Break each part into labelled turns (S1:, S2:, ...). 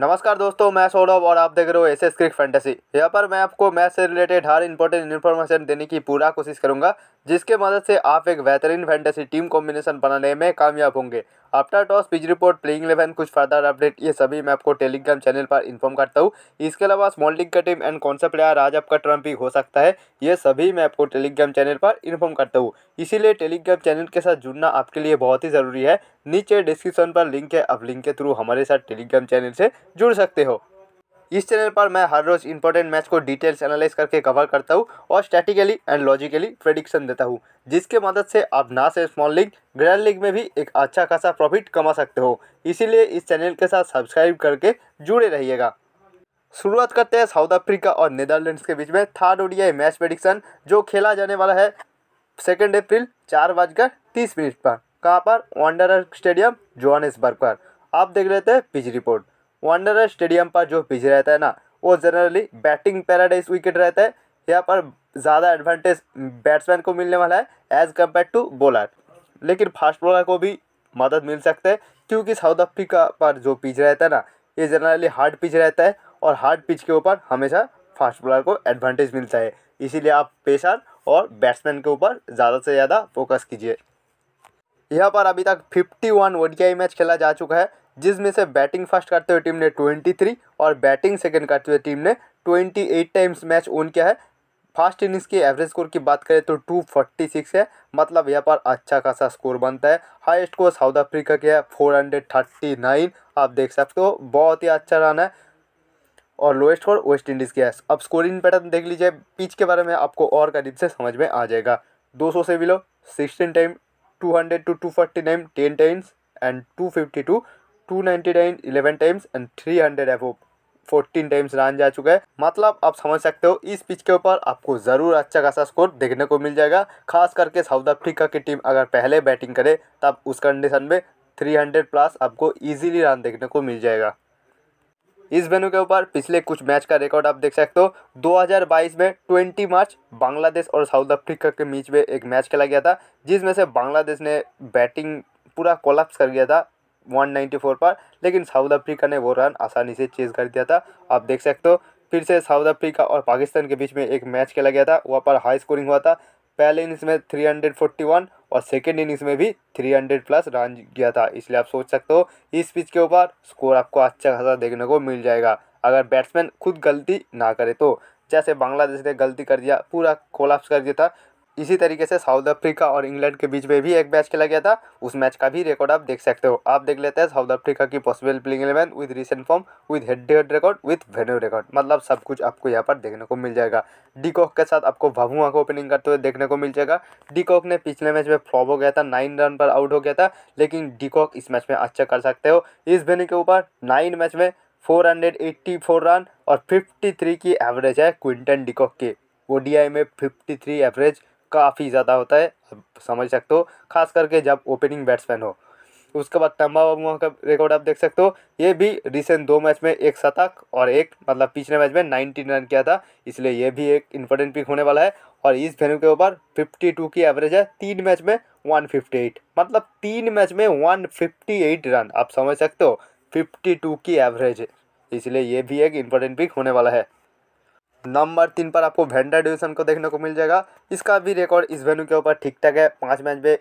S1: नमस्कार दोस्तों मैं सौरभ और आप देख रहे हो एस एस क्रिक फैंटेसी यहाँ पर मैं आपको मैथ से रिलेटेड हर इंपॉर्टेंट इन्फॉर्मेशन देने की पूरा कोशिश करूँगा जिसके मदद से आप एक बेहतरीन फैंटेसी टीम कॉम्बिनेशन बनाने में कामयाब होंगे after toss pitch report playing eleven कुछ फर्दर अपडेट ये सभी मैं आपको टेलीग्राम चैनल पर इन्फॉर्म करता हूँ इसके अलावा स्मॉल लीग का टीम एंड कौन सा प्लेयर आज आपका ट्रम्प हो सकता है ये सभी मैं आपको टेलीग्राम चैनल पर इन्फॉर्म करता हूँ इसीलिए टेलीग्राम चैनल के साथ जुड़ना आपके लिए बहुत ही ज़रूरी है नीचे डिस्क्रिप्शन पर लिंक है अब लिंक के थ्रू हमारे साथ टेलीग्राम चैनल से जुड़ सकते हो इस चैनल पर मैं हर रोज़ इंपॉर्टेंट मैच को डिटेल्स एनालाइज करके कवर करता हूँ और स्टैटिकली एंड लॉजिकली प्रेडिक्शन देता हूँ जिसके मदद से आप ना सिर्फ स्मॉल लीग ग्रैंड लीग में भी एक अच्छा खासा प्रॉफिट कमा सकते हो इसीलिए इस चैनल के साथ सब्सक्राइब करके जुड़े रहिएगा शुरुआत करते हैं साउथ अफ्रीका और नीदरलैंड्स के बीच में थर्ड ओडीआई मैच प्रेडिक्शन जो खेला जाने वाला है सेकेंड अप्रैल चार बजकर तीस मिनट पर कहाँ पर वंडर स्टेडियम जोहानसबर्ग पर आप देख लेते हैं पिच रिपोर्ट वंडर स्टेडियम पर जो पिच रहता है ना वो जनरली बैटिंग पैराडाइज विकेट रहता है यहाँ पर ज़्यादा एडवांटेज बैट्समैन को मिलने वाला है एज़ कम्पेयर टू बॉलर लेकिन फास्ट बॉलर को भी मदद मिल सकते है क्योंकि साउथ अफ्रीका पर जो पिच रहता है ना ये जनरली हार्ड पिच रहता है और हार्ड पिच के ऊपर हमेशा फास्ट बॉलर को एडवांटेज मिलता है इसीलिए आप पेशर और बैट्समैन के ऊपर ज़्यादा से ज़्यादा फोकस कीजिए यहाँ पर अभी तक 51 वन ओडीआई मैच खेला जा चुका है जिसमें से बैटिंग फर्स्ट करते हुए टीम ने 23 और बैटिंग सेकंड करते हुए टीम ने 28 टाइम्स मैच ओन किया है फर्स्ट इनिंग्स की एवरेज स्कोर की बात करें तो 246 है मतलब यहाँ पर अच्छा खासा स्कोर बनता है हाईएस्ट को साउथ अफ्रीका के है फोर आप देख सकते हो बहुत ही अच्छा रन है और लोएस्ट स्कोर वेस्ट इंडीज़ की है अब स्कोरिंग पैटर्न देख लीजिए पिच के बारे में आपको और करीब से समझ में आ जाएगा 200 से भी low sixteen time two hundred to two forty nine ten times and two fifty to two ninety nine eleven times and three hundred F fourteen times run जा चुका है मतलब आप समझ सकते हो इस पिच के ऊपर आपको ज़रूर अच्छा खासा स्कोर देखने को मिल जाएगा खास करके साउथ अफ्रीका की टीम अगर पहले बैटिंग करे तब उस कंडीशन में थ्री हंड्रेड प्लस आपको ईजिली रन देखने को मिल जाएगा इस वेन्यू के ऊपर पिछले कुछ मैच का रिकॉर्ड आप देख सकते हो 2022 में 20 मार्च बांग्लादेश और साउथ अफ्रीका के बीच में एक मैच खेला गया था जिसमें से बांग्लादेश ने बैटिंग पूरा कोलैप्स कर गया था 194 पर लेकिन साउथ अफ्रीका ने वो रन आसानी से चेज कर दिया था आप देख सकते हो फिर से साउथ अफ्रीका और पाकिस्तान के बीच में एक मैच खेला गया था वहाँ पर हाई स्कोरिंग हुआ था पहले इनिंग्स में 341 और सेकेंड इनिंग्स में भी थ्री हंड्रेड प्लस रन गया था इसलिए आप सोच सकते हो इस पिच के ऊपर स्कोर आपको अच्छा खासा देखने को मिल जाएगा अगर बैट्समैन खुद गलती ना करे तो जैसे बांग्लादेश ने गलती कर दिया पूरा कोलाप्स कर दिया था इसी तरीके से साउथ अफ्रीका और इंग्लैंड के बीच में भी एक मैच खेला गया था उस मैच का भी रिकॉर्ड आप देख सकते हो आप देख लेते हैं साउथ अफ्रीका की possible playing eleven with recent form with head to head record with venue record मतलब सब कुछ आपको यहाँ पर देखने को मिल जाएगा डीकॉक के साथ आपको भभुआ को ओपनिंग करते हुए देखने को मिल जाएगा डीकॉक ने पिछले मैच में फ्लॉप हो गया था नाइन रन पर आउट हो गया था लेकिन डीकॉक इस मैच में अच्छा कर सकते हो इस वेन्यू के ऊपर नाइन मैच में फोर रन और फिफ्टी की एवरेज है क्विंटन डिकॉक की डी में फिफ्टी एवरेज काफ़ी ज़्यादा होता है समझ सकते हो खास करके जब ओपनिंग बैट्समैन हो उसके बाद तंबा बाबुआ का रिकॉर्ड आप देख सकते हो ये भी रिसेंट दो मैच में एक शतक और एक मतलब पिछले मैच में नाइन्टीन रन किया था इसलिए ये भी एक इम्पोर्टेंट पिक होने वाला है और इस वेन्यू के ऊपर 52 की एवरेज है तीन मैच में 158 मतलब तीन मैच में 158 रन आप समझ सकते हो 52 की एवरेज इसलिए ये भी एक इम्पोर्टेंट पिक होने वाला है नंबर तीन पर आपको वेंडर डिविशन को देखने को मिल जाएगा इसका भी रिकॉर्ड इस वेन्यू के ऊपर ठीक ठाक है पाँच मैच में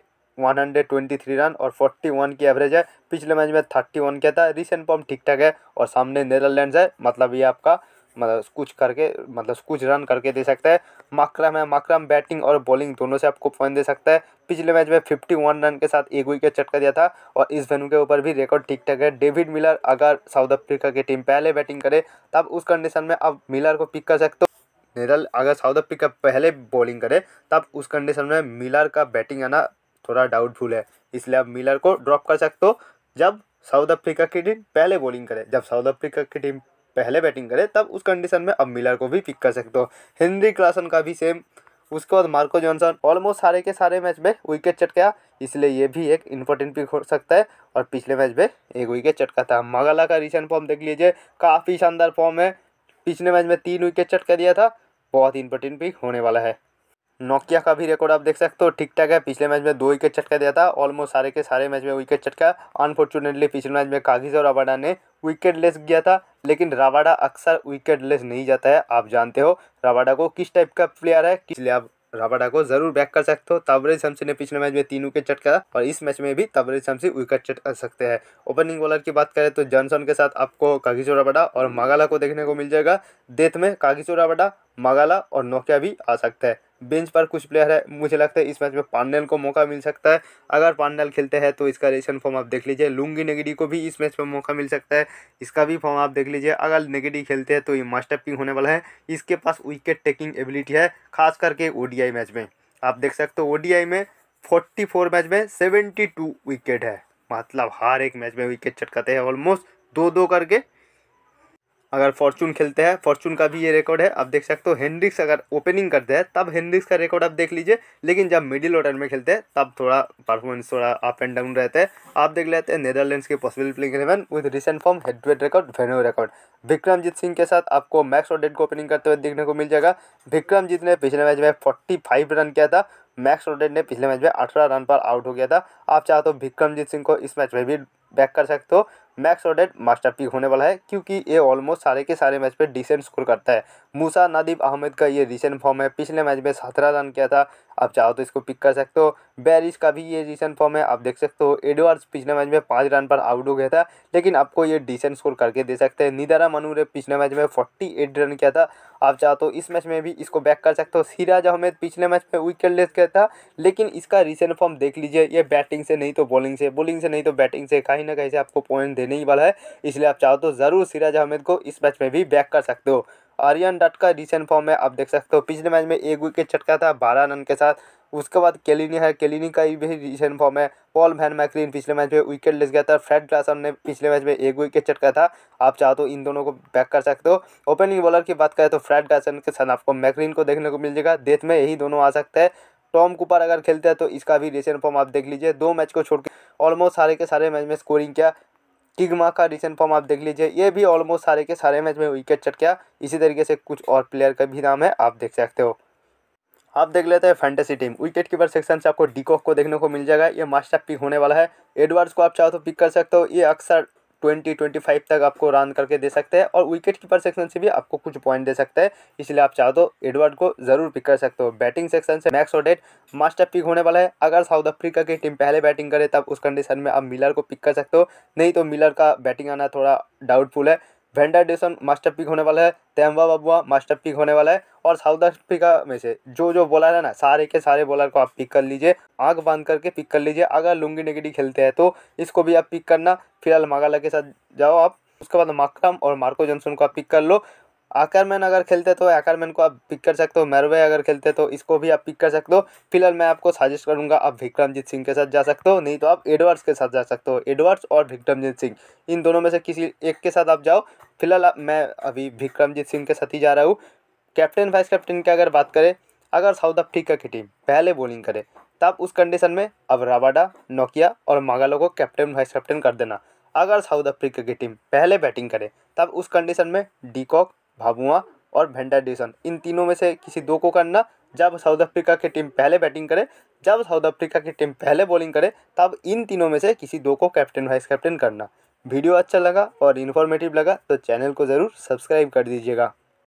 S1: 123 रन और 41 की एवरेज है पिछले मैच में 31 किया था रिसेंट फॉर्म ठीक ठाक है और सामने नेदरलैंड्स है मतलब ये आपका मतलब कुछ करके मतलब कुछ रन करके दे सकता है माक्रम है माक्रम बैटिंग और बॉलिंग दोनों से आपको पॉइंट दे सकता है पिछले मैच में फिफ्टी वन रन के साथ एक विकेट चटका दिया था और इस वेन्यू के ऊपर भी रिकॉर्ड ठीक ठाक है डेविड मिलर अगर साउथ अफ्रीका की टीम पहले बैटिंग करे तब उस कंडीशन में आप मिलर को पिक कर सकते हो नेदल अगर साउथ अफ्रीका पहले बॉलिंग करे तब उस कंडीशन में मिलर का बैटिंग आना थोड़ा डाउटफुल है इसलिए आप मिलर को ड्रॉप कर सकते हो जब साउथ अफ्रीका की टीम पहले बॉलिंग करे जब साउथ अफ्रीका की टीम पहले बैटिंग करे तब उस कंडीशन में अब मिलर को भी पिक कर सकते हो हेनरी क्लासन का भी सेम उसके बाद मार्को जॉनसन ऑलमोस्ट सारे के सारे मैच में विकेट चटका इसलिए ये भी एक इम्पोर्टेंट पिक हो सकता है और पिछले मैच में एक विकेट चटका था मगाला का रिसेंट फॉर्म देख लीजिए काफ़ी शानदार फॉर्म है पिछले मैच में तीन विकेट चटका दिया था बहुत इंपॉर्टेंट पिक होने वाला है नोकिया का भी रिकॉर्ड आप देख सकते हो ठीक ठाक है पिछले मैच में दो विकेट चटका दिया था ऑलमोस्ट सारे के सारे मैच में विकेट चटका अनफॉर्चुनेटली पिछले मैच में कागिज और राबाडा ने विकेट लेस गया था लेकिन राबाडा अक्सर विकेट लेस नहीं जाता है आप जानते हो राबाडा को किस टाइप का प्लेयर है किस आप राबाडा को जरूर बैक कर सकते हो तबरेज शमसी ने पिछले मैच में तीन विकेट चटका और इस मैच में भी तबरेज शमसी विकेट चट कर सकते हैं ओपनिंग बॉलर की बात करें तो जॉनसन के साथ आपको कागिजो राबाडा और मगाला को देखने को मिल जाएगा डेथ में कागिजो राबाडा मगाला और नोकिया भी आ सकते हैं बेंच पर कुछ प्लेयर है मुझे लगता है इस मैच में पांडेल को मौका मिल सकता है अगर पांडेल खेलते हैं तो इसका रेशन फॉर्म आप देख लीजिए लुंगी नेगेडी को भी इस मैच में मौका मिल सकता है इसका भी फॉर्म आप देख लीजिए अगर नेगेडी खेलते हैं तो ये मास्टर पिंग होने वाला है इसके पास विकेट टेकिंग एबिलिटी है खास करके ओ मैच में आप देख सकते हो ओडीआई में फोर्टी मैच में सेवेंटी विकेट है मतलब हर एक मैच में विकेट चटकाते हैं ऑलमोस्ट दो दो करके अगर फॉर्चून खेलते हैं फॉर्चून का भी ये रिकॉर्ड है आप देख सकते हो हेनरिक्स अगर ओपनिंग करते हैं तब हेनरिक्स का रिकॉर्ड आप देख लीजिए लेकिन जब मिडिल ऑर्डर में खेलते हैं तब थोड़ा परफॉर्मेंस थोड़ा अप एंड डाउन रहता है आप देख लेते हैं नेदरलैंड्स के possible playing eleven with recent form head to head record venue record Vikramjit Singh के साथ आपको मैक्स ऑडेट को ओपनिंग करते हुए देखने को मिल जाएगा विक्रमजीत ने पिछले मैच में फोर्टी फाइव रन किया था मैक्स रोडेड ने पिछले मैच में अठारह रन पर आउट हो गया था आप चाहते हो विक्रमजीत सिंह को इस मैच में भी बैक कर सकते हो मैक्स ओडेड मास्टर पिक होने वाला है क्योंकि ये ऑलमोस्ट सारे के सारे मैच पे डिसेंट स्कोर करता है मूसा नदीब अहमद का ये रिसेंट फॉर्म है पिछले मैच में सत्रह रन किया था आप चाहो तो इसको पिक कर सकते हो बैरिस का भी ये रिसेंट फॉर्म है आप देख सकते हो एडवर्ड्स पिछले मैच में पाँच रन पर आउट हो गया था लेकिन आपको ये डिसेंट स्कोर करके दे सकते हैं निदारा मनूरे पिछले मैच में फोर्टी एट रन किया था आप चाहो तो इस मैच में भी इसको बैक कर सकते हो सिराज अहमद पिछले मैच में विकेट लेस गया था लेकिन इसका रिसेंट फॉर्म देख लीजिए ये बैटिंग से नहीं तो बॉलिंग से बॉलिंग से नहीं तो बैटिंग से कहीं ना कहीं से आपको पॉइंट देने ही वाला है इसलिए आप चाहो तो ज़रूर सिराज अहमद को इस मैच में भी बैक कर सकते हो आर्यन डट का रिसेंट फॉर्म है आप देख सकते हो पिछले मैच में एक विकेट चटका था बारह रन के साथ उसके बाद केलिनी है केलिनी का भी रिसेंट फॉर्म है पॉल भैन मैक्रीन पिछले मैच में विकेट लेस गया था फ्रेड ग्लासन ने पिछले मैच में एक विकेट चटका था आप चाहो तो इन दोनों को बैक कर सकते हो ओपनिंग बॉलर की बात करें तो फ्रेड ग्लासन के साथ आपको मैक्रीन को देखने को मिल जाएगा देश में यही दोनों आ सकते हैं टॉम कुपर अगर खेलते हैं तो इसका भी रिसेंट फॉर्म आप देख लीजिए दो मैच को छोड़ के ऑलमोस्ट सारे के सारे मैच में स्कोरिंग किया किगमा का रिसेंट फॉर्म आप देख लीजिए ये भी ऑलमोस्ट सारे के सारे मैच में विकेट चट गया इसी तरीके से कुछ और प्लेयर का भी नाम है आप देख सकते हो आप देख लेते हैं fantasy team wicket keeper section से आपको डिकॉक को देखने को मिल जाएगा ये मास्टर पिक होने वाला है एडवर्ड्स को आप चाहो तो पिक कर सकते हो ये अक्सर ट्वेंटी ट्वेंटी फाइव तक आपको रन करके दे सकते हैं और विकेट कीपर सेक्शन से भी आपको कुछ पॉइंट दे सकते हैं इसलिए आप चाहो तो एडवर्ड को जरूर पिक कर सकते हो बैटिंग सेक्शन से मैक्स ओडेट मास्टर पिक होने वाला है अगर साउथ अफ्रीका की टीम पहले बैटिंग करे तब उस कंडीशन में आप मिलर को पिक कर सकते हो नहीं तो मिलर का बैटिंग आना थोड़ा डाउटफुल है वेंडर डेसन मास्टर पिक होने वाला है तैम्बा बबुआ मास्टर पिक होने वाला है और साउथ अफ्रीका में से जो जो बॉलर है ना सारे के सारे बॉलर को आप पिक कर लीजिए आंख बांध करके पिक कर लीजिए अगर लुंगी निगडी खेलते हैं तो इसको भी आप पिक करना फिलहाल मागाला के साथ जाओ आप उसके बाद माक्रम और मार्को जॉनसन को आप पिक कर लो आकरमैन अगर खेलते तो आकरमैन को आप पिक कर सकते हो मैरवे अगर खेलते तो इसको भी आप पिक कर सकते हो फिलहाल मैं आपको सजेस्ट करूंगा आप विक्रमजीत सिंह के साथ जा सकते हो नहीं तो आप एडवर्ड्स के साथ जा सकते हो एडवर्ड्स और विक्रमजीत सिंह इन दोनों में से किसी एक के साथ आप जाओ फिलहाल मैं अभी विक्रमजीत सिंह के साथ ही जा रहा हूँ कैप्टन वाइस कैप्टन की अगर बात करें अगर साउथ अफ्रीका की टीम पहले बॉलिंग करे तब उस कंडीशन में अब रावाडा नोकिया और मागालो को कैप्टन वाइस कैप्टन कर देना अगर साउथ अफ्रीका की टीम पहले बैटिंग करे तब उस कंडीशन में डीकॉक भाबुआ और भेंटा डिसन इन तीनों में से किसी दो को करना जब साउथ अफ्रीका की टीम पहले बैटिंग करे जब साउथ अफ्रीका की टीम पहले बॉलिंग करे तब इन तीनों में से किसी दो को कैप्टन वाइस कैप्टन करना वीडियो अच्छा लगा और इन्फॉर्मेटिव लगा तो चैनल को ज़रूर सब्सक्राइब कर दीजिएगा